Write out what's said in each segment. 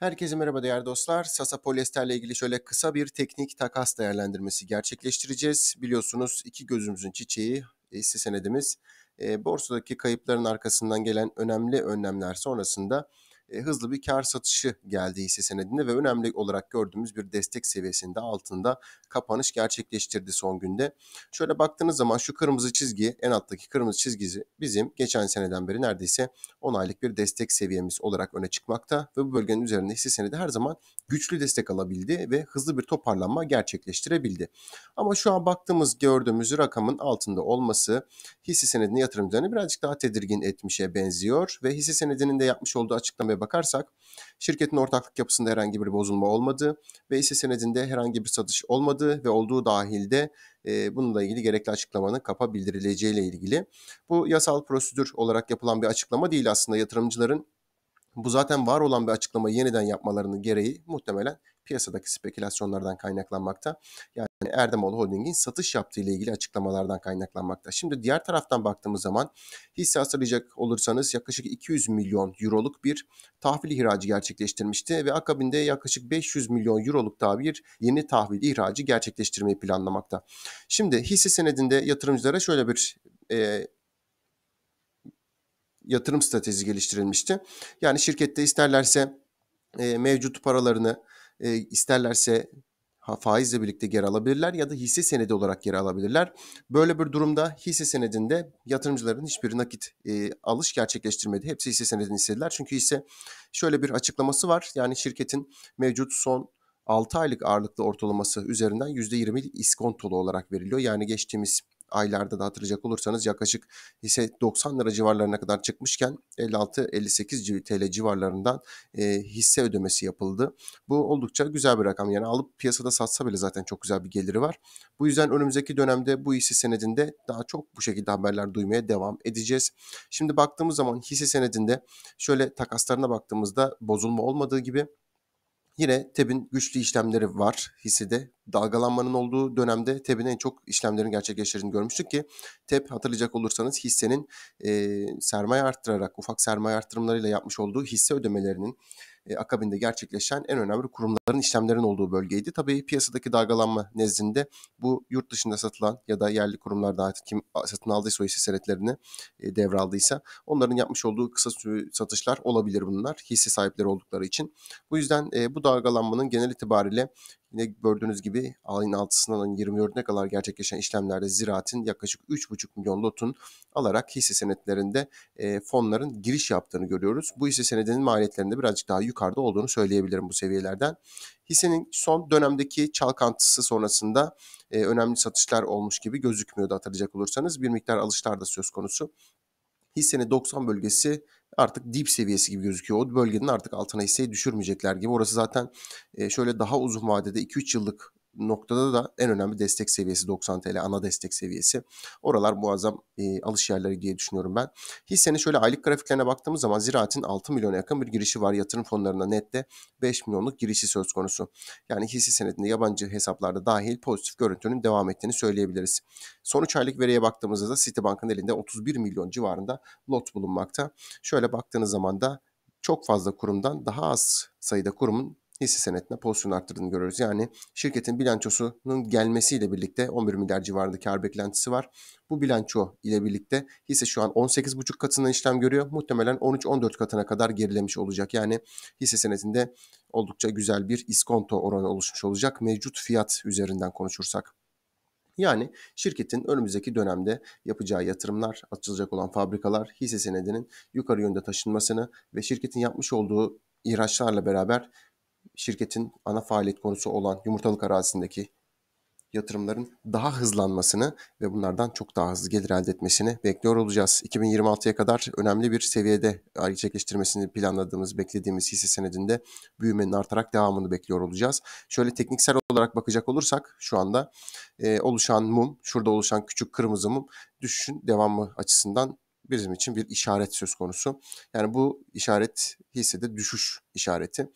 Herkese merhaba değerli dostlar. Sasa Polyester ile ilgili şöyle kısa bir teknik takas değerlendirmesi gerçekleştireceğiz. Biliyorsunuz iki gözümüzün çiçeği e, hisse senedimiz. E, borsadaki kayıpların arkasından gelen önemli önlemler sonrasında e, hızlı bir kar satışı geldi hisse senedinde ve önemli olarak gördüğümüz bir destek seviyesinde altında kapanış gerçekleştirdi son günde. Şöyle baktığınız zaman şu kırmızı çizgi en alttaki kırmızı çizgisi bizim geçen seneden beri neredeyse 10 aylık bir destek seviyemiz olarak öne çıkmakta ve bu bölgenin üzerinde hisse senedi her zaman güçlü destek alabildi ve hızlı bir toparlanma gerçekleştirebildi. Ama şu an baktığımız gördüğümüz rakamın altında olması hisse senedine yatırımcılarını birazcık daha tedirgin etmişe benziyor ve hisse senedinin de yapmış olduğu açıklamaya bakarsak şirketin ortaklık yapısında herhangi bir bozulma olmadı ve hisse senedinde herhangi bir satış olmadı ve olduğu dahilde e, bununla ilgili gerekli açıklamanın kapa bildirileceğiyle ilgili. Bu yasal prosedür olarak yapılan bir açıklama değil aslında yatırımcıların bu zaten var olan bir açıklamayı yeniden yapmalarının gereği muhtemelen piyasadaki spekülasyonlardan kaynaklanmakta. Yani Erdemoğlu Holding'in satış yaptığı ile ilgili açıklamalardan kaynaklanmakta. Şimdi diğer taraftan baktığımız zaman hisse hasarlayacak olursanız yaklaşık 200 milyon euroluk bir tahvil ihracı gerçekleştirmişti ve akabinde yaklaşık 500 milyon euroluk daha bir yeni tahvil ihracı gerçekleştirmeyi planlamakta. Şimdi hisse senedinde yatırımcılara şöyle bir e, yatırım stratejisi geliştirilmişti. Yani şirkette isterlerse e, mevcut paralarını e, isterlerse faizle birlikte geri alabilirler ya da hisse senedi olarak geri alabilirler. Böyle bir durumda hisse senedinde yatırımcıların hiçbir nakit e, alış gerçekleştirmedi. Hepsi hisse senedini istediler. Çünkü hisse şöyle bir açıklaması var. Yani şirketin mevcut son 6 aylık ağırlıklı ortalaması üzerinden %20 iskontolu olarak veriliyor. Yani geçtiğimiz aylarda da hatırlayacak olursanız yaklaşık hisse 90 lira civarlarına kadar çıkmışken 56-58 TL civarlarından e, hisse ödemesi yapıldı. Bu oldukça güzel bir rakam yani alıp piyasada satsa bile zaten çok güzel bir geliri var. Bu yüzden önümüzdeki dönemde bu hisse senedinde daha çok bu şekilde haberler duymaya devam edeceğiz. Şimdi baktığımız zaman hisse senedinde şöyle takaslarına baktığımızda bozulma olmadığı gibi Yine TEB'in güçlü işlemleri var hissede. Dalgalanmanın olduğu dönemde TEB'in en çok işlemlerin gerçekleştirdiğini görmüştük ki TEB hatırlayacak olursanız hissenin e, sermaye arttırarak ufak sermaye arttırımlarıyla yapmış olduğu hisse ödemelerinin e, akabinde gerçekleşen en önemli kurumların işlemlerin olduğu bölgeydi. Tabii piyasadaki dalgalanma nezdinde bu yurt dışında satılan ya da yerli kurumlar artık kim satın aldıysa o hisse senetlerini e, devraldıysa onların yapmış olduğu kısa sürü satışlar olabilir bunlar hisse sahipleri oldukları için. Bu yüzden e, bu dalgalanmanın genel itibariyle Yine gördüğünüz gibi ayın 6'sından ayın 24'üne kadar gerçekleşen işlemlerde ziraatin yaklaşık 3,5 milyon lotun alarak hisse senetlerinde e, fonların giriş yaptığını görüyoruz. Bu hisse senedinin maliyetlerinde birazcık daha yukarıda olduğunu söyleyebilirim bu seviyelerden. Hissenin son dönemdeki çalkantısı sonrasında e, önemli satışlar olmuş gibi gözükmüyordu hatırlayacak olursanız. Bir miktar alışlar da söz konusu. Hissenin 90 bölgesi artık dip seviyesi gibi gözüküyor. O bölgenin artık altına hisseyi düşürmeyecekler gibi. Orası zaten şöyle daha uzun vadede 2-3 yıllık noktada da en önemli destek seviyesi 90 TL ana destek seviyesi. Oralar muazzam e, alış yerleri diye düşünüyorum ben. Hissenin şöyle aylık grafiklerine baktığımız zaman Ziraat'in 6 milyona yakın bir girişi var. Yatırım fonlarına nette 5 milyonluk girişi söz konusu. Yani hisse senedinde yabancı hesaplarda dahil pozitif görüntünün devam ettiğini söyleyebiliriz. sonuç aylık veriye baktığımızda da Citibank'ın elinde 31 milyon civarında lot bulunmakta. Şöyle baktığınız zaman da çok fazla kurumdan daha az sayıda kurumun hisse senetine pozisyon arttırdığını görüyoruz. Yani şirketin bilançosunun gelmesiyle birlikte 11 milyar civarında kar beklentisi var. Bu bilanço ile birlikte hisse şu an 18,5 katında işlem görüyor. Muhtemelen 13-14 katına kadar gerilemiş olacak. Yani hisse senetinde oldukça güzel bir iskonto oranı oluşmuş olacak mevcut fiyat üzerinden konuşursak. Yani şirketin önümüzdeki dönemde yapacağı yatırımlar, açılacak olan fabrikalar hisse senedinin yukarı yönde taşınmasını ve şirketin yapmış olduğu ihraçlarla beraber şirketin ana faaliyet konusu olan yumurtalık arazisindeki yatırımların daha hızlanmasını ve bunlardan çok daha hızlı gelir elde etmesini bekliyor olacağız. 2026'ya kadar önemli bir seviyede gerçekleştirmesini planladığımız, beklediğimiz hisse senedinde büyümenin artarak devamını bekliyor olacağız. Şöyle tekniksel olarak bakacak olursak şu anda e, oluşan mum, şurada oluşan küçük kırmızı mum düşüşün devamı açısından bizim için bir işaret söz konusu. Yani bu işaret hisse de düşüş işareti.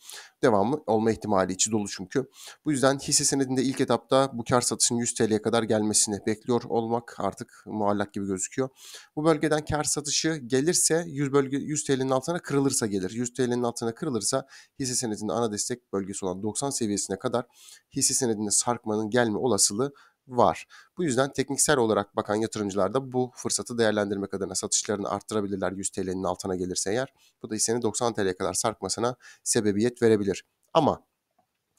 devamı olma ihtimali içi dolu çünkü. Bu yüzden hisse senedinde ilk etapta bu kar satışının 100 TL'ye kadar gelmesini bekliyor olmak artık muallak gibi gözüküyor. Bu bölgeden kar satışı gelirse 100 bölge 100 TL'nin altına kırılırsa gelir. 100 TL'nin altına kırılırsa hisse senedinde ana destek bölgesi olan 90 seviyesine kadar hisse senedinde sarkmanın gelme olasılığı var. Bu yüzden tekniksel olarak bakan yatırımcılar da bu fırsatı değerlendirmek adına satışlarını arttırabilirler 100 TL'nin altına gelirse eğer. Bu da hissenin 90 TL'ye kadar sarkmasına sebebiyet verebilir. Ama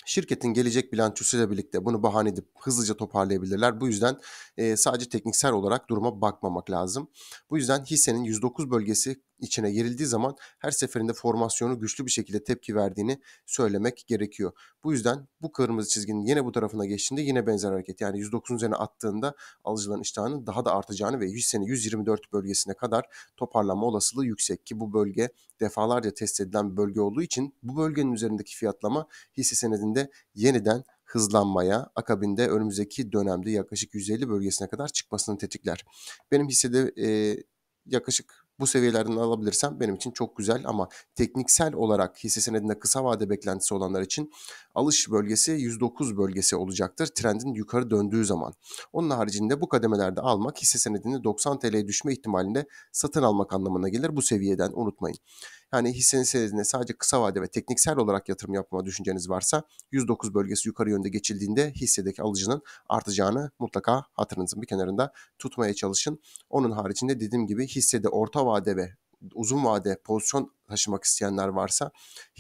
şirketin gelecek bilançosuyla birlikte bunu bahane edip hızlıca toparlayabilirler. Bu yüzden e, sadece tekniksel olarak duruma bakmamak lazım. Bu yüzden hissenin 109 bölgesi içine girildiği zaman her seferinde formasyonu güçlü bir şekilde tepki verdiğini söylemek gerekiyor. Bu yüzden bu kırmızı çizginin yine bu tarafına geçtiğinde yine benzer hareket. Yani 109'un üzerine attığında alıcıların iştahının daha da artacağını ve 100 sene 124 bölgesine kadar toparlanma olasılığı yüksek ki bu bölge defalarca test edilen bir bölge olduğu için bu bölgenin üzerindeki fiyatlama hisse senedinde yeniden hızlanmaya, akabinde önümüzdeki dönemde yaklaşık 150 bölgesine kadar çıkmasını tetikler. Benim hissede e, yaklaşık bu seviyelerden alabilirsem benim için çok güzel ama tekniksel olarak hisse senedinde kısa vade beklentisi olanlar için alış bölgesi 109 bölgesi olacaktır trendin yukarı döndüğü zaman. Onun haricinde bu kademelerde almak hisse senedini 90 TL'ye düşme ihtimalinde satın almak anlamına gelir bu seviyeden unutmayın. Yani hissenin senedine sadece kısa vade ve tekniksel olarak yatırım yapma düşünceniz varsa 109 bölgesi yukarı yönde geçildiğinde hissedeki alıcının artacağını mutlaka hatırınızın bir kenarında tutmaya çalışın. Onun haricinde dediğim gibi hissede orta vade ve uzun vade pozisyon taşımak isteyenler varsa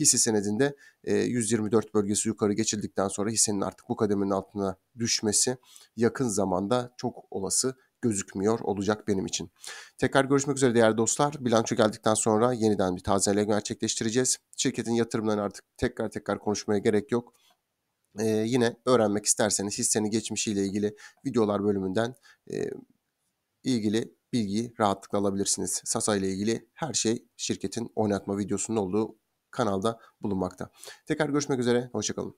hisse senedinde 124 e, bölgesi yukarı geçildikten sonra hissenin artık bu kademenin altına düşmesi yakın zamanda çok olası gözükmüyor olacak benim için. Tekrar görüşmek üzere değerli dostlar. Bilanço geldikten sonra yeniden bir tazeleme gerçekleştireceğiz. Şirketin yatırımlarını artık tekrar tekrar konuşmaya gerek yok. Ee, yine öğrenmek isterseniz hissenin geçmişiyle ilgili videolar bölümünden e, ilgili bilgiyi rahatlıkla alabilirsiniz. Sasa ile ilgili her şey şirketin oynatma videosunun olduğu kanalda bulunmakta. Tekrar görüşmek üzere, hoşçakalın.